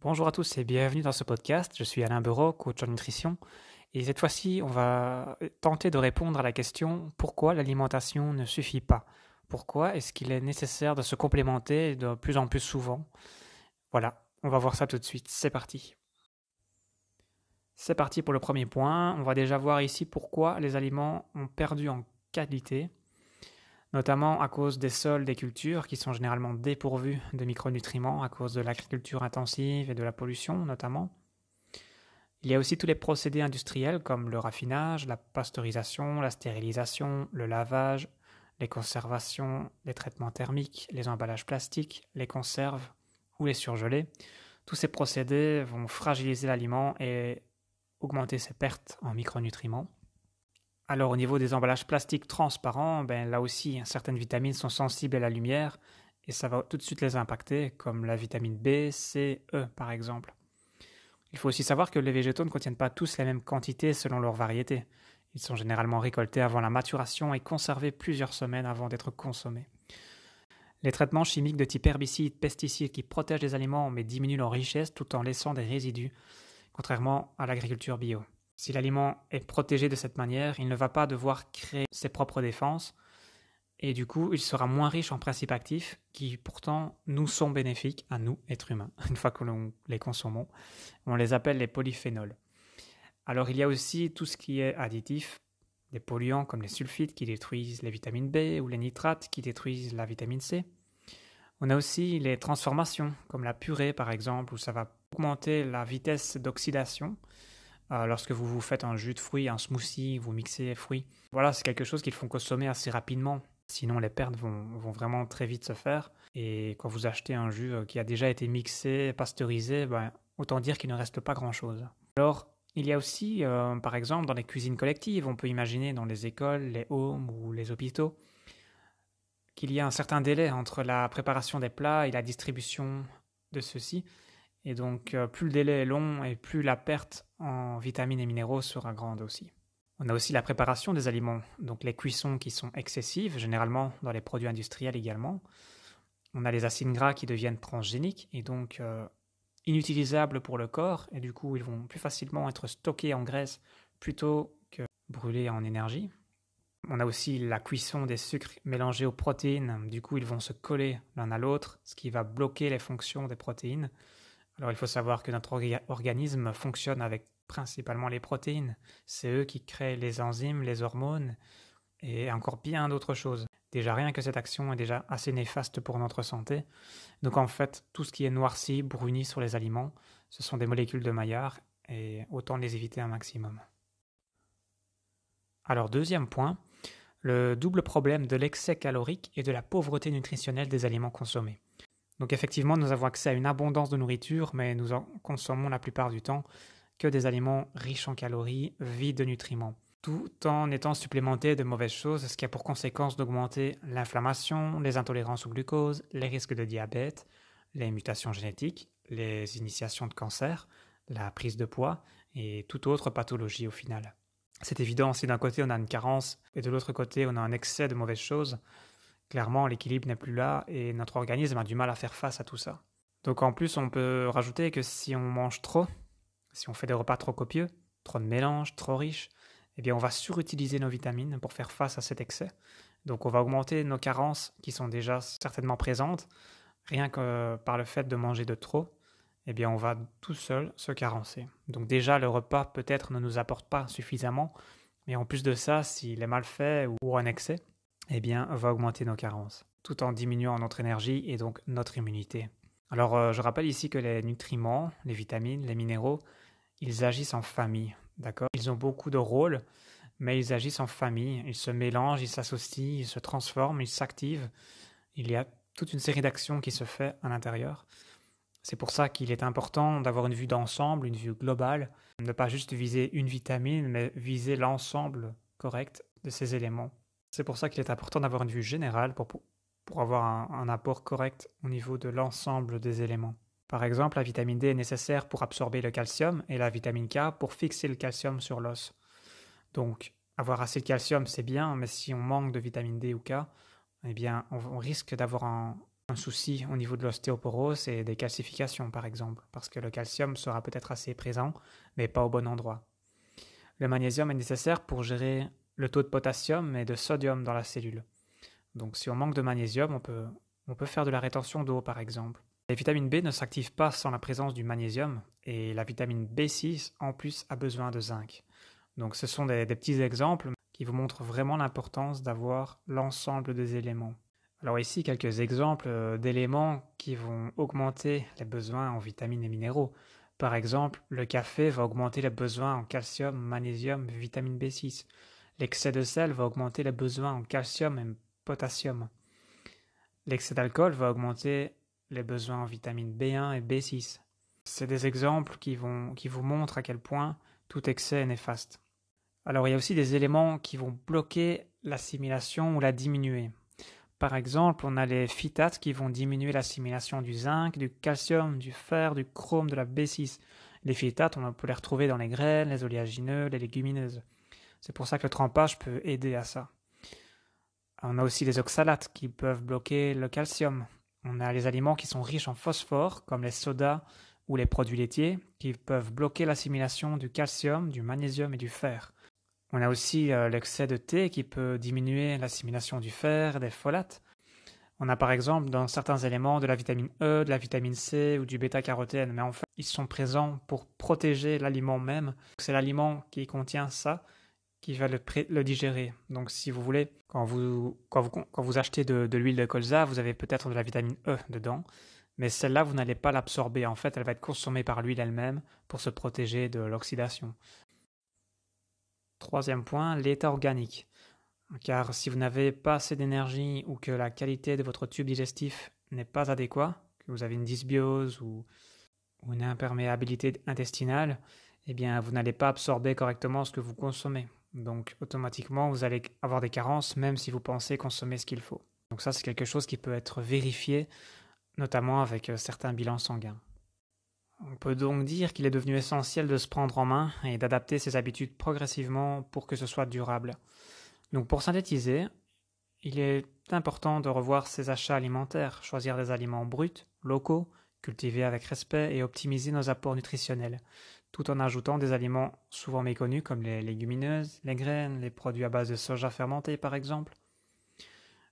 Bonjour à tous et bienvenue dans ce podcast. Je suis Alain Bureau, coach en nutrition. Et cette fois-ci, on va tenter de répondre à la question pourquoi l'alimentation ne suffit pas Pourquoi est-ce qu'il est nécessaire de se complémenter de plus en plus souvent Voilà, on va voir ça tout de suite. C'est parti. C'est parti pour le premier point. On va déjà voir ici pourquoi les aliments ont perdu en qualité notamment à cause des sols des cultures qui sont généralement dépourvus de micronutriments à cause de l'agriculture intensive et de la pollution notamment. Il y a aussi tous les procédés industriels comme le raffinage, la pasteurisation, la stérilisation, le lavage, les conservations, les traitements thermiques, les emballages plastiques, les conserves ou les surgelés. Tous ces procédés vont fragiliser l'aliment et augmenter ses pertes en micronutriments. Alors au niveau des emballages plastiques transparents, ben, là aussi, hein, certaines vitamines sont sensibles à la lumière et ça va tout de suite les impacter, comme la vitamine B, C, E par exemple. Il faut aussi savoir que les végétaux ne contiennent pas tous la même quantité selon leur variété. Ils sont généralement récoltés avant la maturation et conservés plusieurs semaines avant d'être consommés. Les traitements chimiques de type herbicide, pesticides qui protègent les aliments mais diminuent leur richesse tout en laissant des résidus, contrairement à l'agriculture bio. Si l'aliment est protégé de cette manière, il ne va pas devoir créer ses propres défenses et du coup, il sera moins riche en principes actifs qui pourtant nous sont bénéfiques à nous, êtres humains, une fois que l'on les consommons. On les appelle les polyphénols. Alors il y a aussi tout ce qui est additif, des polluants comme les sulfites qui détruisent les vitamines B ou les nitrates qui détruisent la vitamine C. On a aussi les transformations, comme la purée par exemple, où ça va augmenter la vitesse d'oxydation euh, lorsque vous vous faites un jus de fruits, un smoothie, vous mixez fruits. Voilà, c'est quelque chose qu'ils font consommer assez rapidement. Sinon, les pertes vont, vraiment très vite se faire. Et quand vous achetez un jus euh, qui a déjà été mixé, pasteurisé, ben, autant dire qu'il ne reste pas grand-chose. Alors, il y a aussi, euh, par exemple, dans les cuisines collectives, on peut imaginer dans les écoles, les homes ou les hôpitaux, qu'il y a un certain délai entre la préparation des plats et la distribution de ceux-ci. Et donc, euh, plus le délai est long et plus la perte en vitamines et minéraux sera grande aussi. On a aussi la préparation des aliments, donc les cuissons qui sont excessives, généralement dans les produits industriels également. On a les acides gras qui deviennent transgéniques et donc euh, inutilisables pour le corps, et du coup ils vont plus facilement être stockés en graisse plutôt que brûlés en énergie. On a aussi la cuisson des sucres mélangés aux protéines, du coup ils vont se coller l'un à l'autre, ce qui va bloquer les fonctions des protéines. Alors il faut savoir que notre organisme fonctionne avec principalement les protéines. C'est eux qui créent les enzymes, les hormones et encore bien d'autres choses. Déjà rien que cette action est déjà assez néfaste pour notre santé. Donc en fait, tout ce qui est noirci, bruni sur les aliments, ce sont des molécules de Maillard et autant les éviter un maximum. Alors deuxième point, le double problème de l'excès calorique et de la pauvreté nutritionnelle des aliments consommés. Donc effectivement, nous avons accès à une abondance de nourriture, mais nous en consommons la plupart du temps que des aliments riches en calories, vides de nutriments, tout en étant supplémentés de mauvaises choses, ce qui a pour conséquence d'augmenter l'inflammation, les intolérances au glucose, les risques de diabète, les mutations génétiques, les initiations de cancer, la prise de poids et toute autre pathologie au final. C'est évident, si d'un côté on a une carence et de l'autre côté on a un excès de mauvaises choses, Clairement, l'équilibre n'est plus là et notre organisme a du mal à faire face à tout ça. Donc en plus, on peut rajouter que si on mange trop, si on fait des repas trop copieux, trop de mélange, trop riche, eh bien on va surutiliser nos vitamines pour faire face à cet excès. Donc on va augmenter nos carences qui sont déjà certainement présentes, rien que par le fait de manger de trop, eh bien on va tout seul se carencer. Donc déjà le repas peut-être ne nous apporte pas suffisamment, mais en plus de ça, s'il est mal fait ou en excès, eh bien, va augmenter nos carences, tout en diminuant notre énergie et donc notre immunité. Alors, euh, je rappelle ici que les nutriments, les vitamines, les minéraux, ils agissent en famille, d'accord Ils ont beaucoup de rôles, mais ils agissent en famille. Ils se mélangent, ils s'associent, ils se transforment, ils s'activent. Il y a toute une série d'actions qui se fait à l'intérieur. C'est pour ça qu'il est important d'avoir une vue d'ensemble, une vue globale, ne pas juste viser une vitamine, mais viser l'ensemble correct de ces éléments. C'est pour ça qu'il est important d'avoir une vue générale pour, pour avoir un, apport correct au niveau de l'ensemble des éléments. Par exemple, la vitamine D est nécessaire pour absorber le calcium et la vitamine K pour fixer le calcium sur l'os. Donc, avoir assez de calcium, c'est bien, mais si on manque de vitamine D ou K, eh bien, on, risque d'avoir un, souci au niveau de l'ostéoporose et des calcifications, par exemple, parce que le calcium sera peut-être assez présent, mais pas au bon endroit. Le magnésium est nécessaire pour gérer le taux de potassium et de sodium dans la cellule. Donc si on manque de magnésium, on peut, faire de la rétention d'eau par exemple. Les vitamines B ne s'activent pas sans la présence du magnésium et la vitamine B6 en plus a besoin de zinc. Donc ce sont des, des petits exemples qui vous montrent vraiment l'importance d'avoir l'ensemble des éléments. Alors ici quelques exemples euh, d'éléments qui vont augmenter les besoins en vitamines et minéraux. Par exemple, le café va augmenter les besoins en calcium, magnésium, vitamine B6. L'excès de sel va augmenter les besoins en calcium et en potassium. L'excès d'alcool va augmenter les besoins en vitamine B1 et B6. C'est des exemples qui, vont, qui vous montrent à quel point tout excès est néfaste. Alors il y a aussi des éléments qui vont bloquer l'assimilation ou la diminuer. Par exemple, on a les phytates qui vont diminuer l'assimilation du zinc, du calcium, du fer, du chrome, de la B6. Les phytates, on peut les retrouver dans les graines, les oléagineux, les légumineuses. C'est pour ça que le trempage peut aider à ça. On a aussi les oxalates qui peuvent bloquer le calcium. On a les aliments qui sont riches en phosphore, comme les sodas ou les produits laitiers, qui peuvent bloquer l'assimilation du calcium, du magnésium et du fer. On a aussi euh, l'excès de thé qui peut diminuer l'assimilation du fer des folates. On a par exemple dans certains éléments de la vitamine E, de la vitamine C ou du bêta-carotène, mais en fait ils sont présents pour protéger l'aliment même. C'est l'aliment qui contient ça qui va le, digérer. Donc si vous voulez, quand vous, achetez de, l'huile de colza, vous avez peut-être de la vitamine E dedans, mais celle-là, vous n'allez pas l'absorber. En fait, elle va être consommée par l'huile elle-même pour se protéger de l'oxydation. Troisième point, l'état organique. Car si vous n'avez pas assez d'énergie ou que la qualité de votre tube digestif n'est pas adéquate, que vous avez une dysbiose ou, ou une imperméabilité intestinale, eh bien, vous n'allez pas absorber correctement ce que vous consommez. Donc automatiquement, vous allez avoir des carences même si vous pensez consommer ce qu'il faut. Donc ça, c'est quelque chose qui peut être vérifié, notamment avec euh, certains bilans sanguins. On peut donc dire qu'il est devenu essentiel de se prendre en main et d'adapter ses habitudes progressivement pour que ce soit durable. Donc pour synthétiser, il est important de revoir ses achats alimentaires, choisir des aliments bruts, locaux, cultivés avec respect et optimiser nos apports nutritionnels tout en ajoutant des aliments souvent méconnus comme les légumineuses, les graines, les produits à base de soja fermenté par exemple.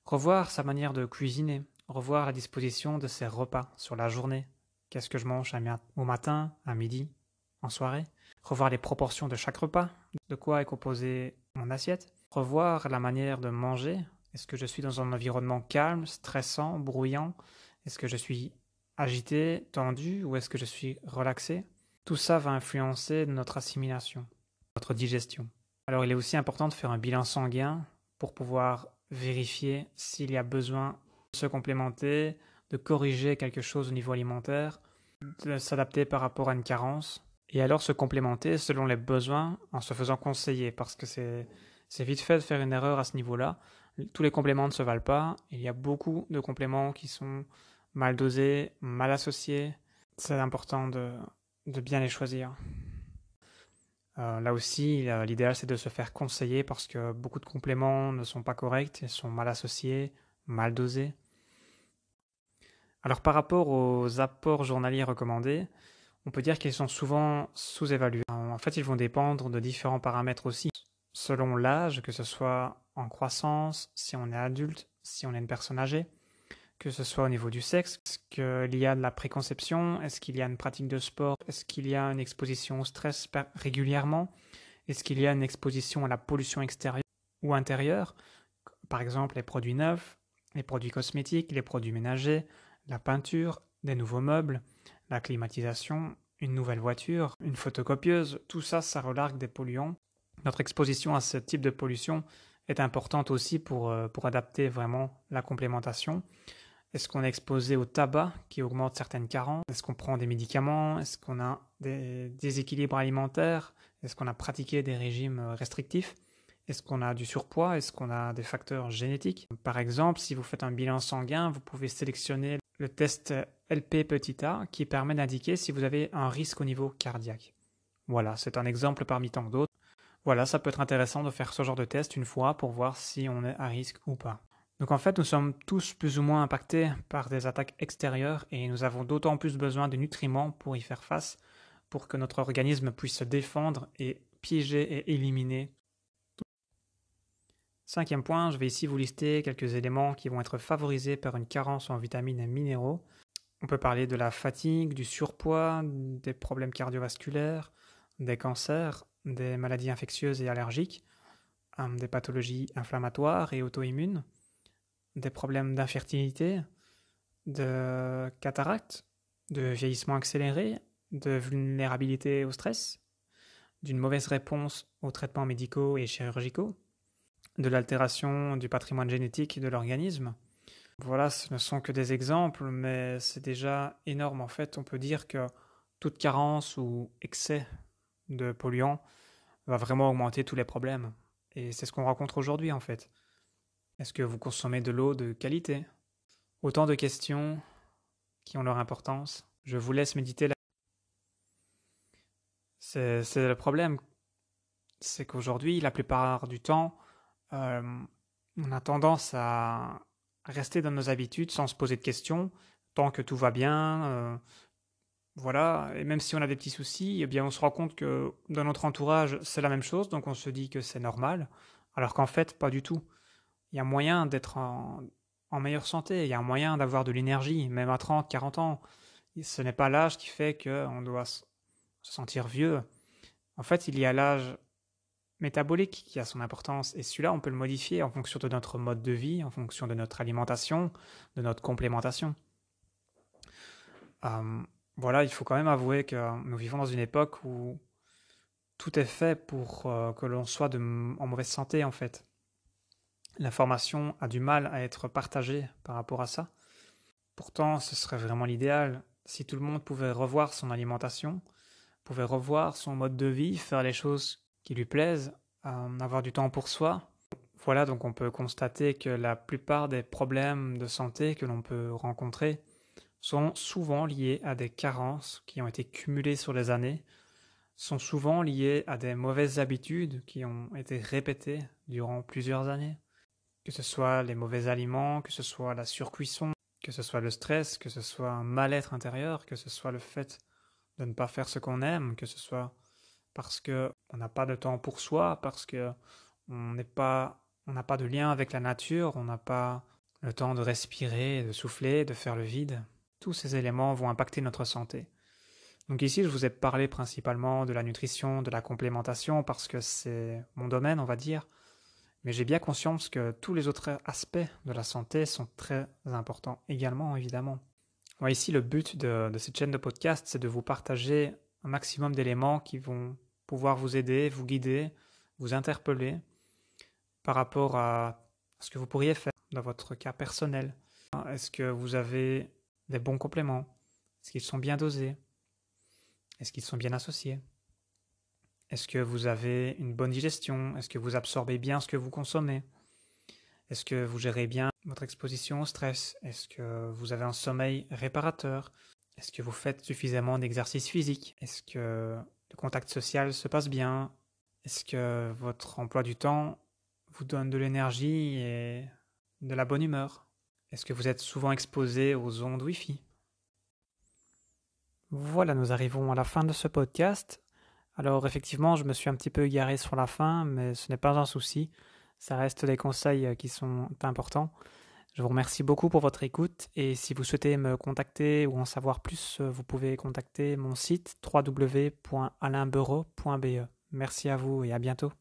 Revoir sa manière de cuisiner, revoir la disposition de ses repas sur la journée. Qu'est-ce que je mange au matin, à midi, en soirée Revoir les proportions de chaque repas, de quoi est composée mon assiette Revoir la manière de manger. Est-ce que je suis dans un environnement calme, stressant, bruyant Est-ce que je suis agité, tendu ou est-ce que je suis relaxé tout ça va influencer notre assimilation, notre digestion. Alors il est aussi important de faire un bilan sanguin pour pouvoir vérifier s'il y a besoin de se complémenter, de corriger quelque chose au niveau alimentaire, de s'adapter par rapport à une carence, et alors se complémenter selon les besoins en se faisant conseiller, parce que c'est, vite fait de faire une erreur à ce niveau-là. Tous les compléments ne se valent pas, il y a beaucoup de compléments qui sont mal dosés, mal associés. C'est important de, de bien les choisir. Euh, là aussi, l'idéal c'est de se faire conseiller parce que beaucoup de compléments ne sont pas corrects, ils sont mal associés, mal dosés. Alors par rapport aux apports journaliers recommandés, on peut dire qu'ils sont souvent sous-évalués. En fait, ils vont dépendre de différents paramètres aussi, selon l'âge, que ce soit en croissance, si on est adulte, si on est une personne âgée que ce soit au niveau du sexe, est-ce qu'il y a de la préconception, est-ce qu'il y a une pratique de sport, est-ce qu'il y a une exposition au stress régulièrement, est-ce qu'il y a une exposition à la pollution extérieure ou intérieure, par exemple les produits neufs, les produits cosmétiques, les produits ménagers, la peinture, des nouveaux meubles, la climatisation, une nouvelle voiture, une photocopieuse, tout ça, ça relargue des polluants. Notre exposition à ce type de pollution est importante aussi pour, euh, pour adapter vraiment la complémentation. Est-ce qu'on est exposé au tabac qui augmente certaines carences Est-ce qu'on prend des médicaments Est-ce qu'on a des déséquilibres alimentaires Est-ce qu'on a pratiqué des régimes euh, restrictifs Est-ce qu'on a du surpoids Est-ce qu'on a des facteurs génétiques Par exemple, si vous faites un bilan sanguin, vous pouvez sélectionner le test LP petit a qui permet d'indiquer si vous avez un risque au niveau cardiaque. Voilà, c'est un exemple parmi tant d'autres. Voilà, ça peut être intéressant de faire ce genre de test une fois pour voir si on est à risque ou pas. Donc en fait, nous sommes tous plus ou moins impactés par des attaques extérieures et nous avons d'autant plus besoin de nutriments pour y faire face, pour que notre organisme puisse se défendre et piéger et éliminer. Cinquième point, je vais ici vous lister quelques éléments qui vont être favorisés par une carence en vitamines et minéraux. On peut parler de la fatigue, du surpoids, des problèmes cardiovasculaires, des cancers, des maladies infectieuses et allergiques, hum, des pathologies inflammatoires et auto-immunes des problèmes d'infertilité, de cataracte, de vieillissement accéléré, de vulnérabilité au stress, d'une mauvaise réponse aux traitements médicaux et chirurgicaux, de l'altération du patrimoine génétique de l'organisme. Voilà, ce ne sont que des exemples, mais c'est déjà énorme. En fait, on peut dire que toute carence ou excès de polluants va vraiment augmenter tous les problèmes. Et c'est ce qu'on rencontre aujourd'hui, en fait. Est-ce que vous consommez de l'eau de qualité Autant de questions qui ont leur importance. Je vous laisse méditer là. C'est, c'est le problème. C'est qu'aujourd'hui, la plupart du temps, euh, on a tendance à rester dans nos habitudes sans se poser de questions, tant que tout va bien. Euh, voilà, et même si on a des petits soucis, eh bien on se rend compte que dans notre entourage, c'est la même chose, donc on se dit que c'est normal, alors qu'en fait, pas du tout il y a moyen d'être en, meilleure santé, il y a moyen d'avoir de l'énergie, même à 30, 40 ans. Ce n'est pas l'âge qui fait qu'on doit se sentir vieux. En fait, il y a l'âge métabolique qui a son importance, et celui-là, on peut le modifier en fonction de notre mode de vie, en fonction de notre alimentation, de notre complémentation. Hum, voilà, il faut quand même avouer que nous vivons dans une époque où tout est fait pour euh, que l'on soit en mauvaise santé, en fait l'information a du mal à être partagée par rapport à ça. Pourtant, ce serait vraiment l'idéal si tout le monde pouvait revoir son alimentation, pouvait revoir son mode de vie, faire les choses qui lui plaisent, en euh, avoir du temps pour soi. Voilà, donc on peut constater que la plupart des problèmes de santé que l'on peut rencontrer sont souvent liés à des carences qui ont été cumulées sur les années, sont souvent liés à des mauvaises habitudes qui ont été répétées durant plusieurs années. Que ce soit les mauvais aliments, que ce soit la surcuisson, que ce soit le stress, que ce soit un mal-être intérieur, que ce soit le fait de ne pas faire ce qu'on aime, que ce soit parce que on n'a pas de temps pour soi, parce que on n'est pas on n'a pas de lien avec la nature, on n'a pas le temps de respirer, de souffler, de faire le vide. Tous ces éléments vont impacter notre santé. Donc ici, je vous ai parlé principalement de la nutrition, de la complémentation, parce que c'est mon domaine, on va dire, mais j'ai bien conscience que tous les autres aspects de la santé sont très importants également, évidemment. Moi, ici, le but de, de cette chaîne de podcast, c'est de vous partager un maximum d'éléments qui vont pouvoir vous aider, vous guider, vous interpeller par rapport à ce que vous pourriez faire dans votre cas personnel. Est-ce que vous avez des bons compléments Est-ce qu'ils sont bien dosés Est-ce qu'ils sont bien associés est-ce que vous avez une bonne digestion Est-ce que vous absorbez bien ce que vous consommez Est-ce que vous gérez bien votre exposition au stress Est-ce que vous avez un sommeil réparateur Est-ce que vous faites suffisamment d'exercice physique Est-ce que le contact social se passe bien Est-ce que votre emploi du temps vous donne de l'énergie et de la bonne humeur Est-ce que vous êtes souvent exposé aux ondes Wi-Fi Voilà, nous arrivons à la fin de ce podcast. Alors effectivement, je me suis un petit peu garé sur la fin, mais ce n'est pas un souci. Ça reste des conseils euh, qui sont importants. Je vous remercie beaucoup pour votre écoute et si vous souhaitez me contacter ou en savoir plus, euh, vous pouvez contacter mon site www.alainbureau.be. Merci à vous et à bientôt.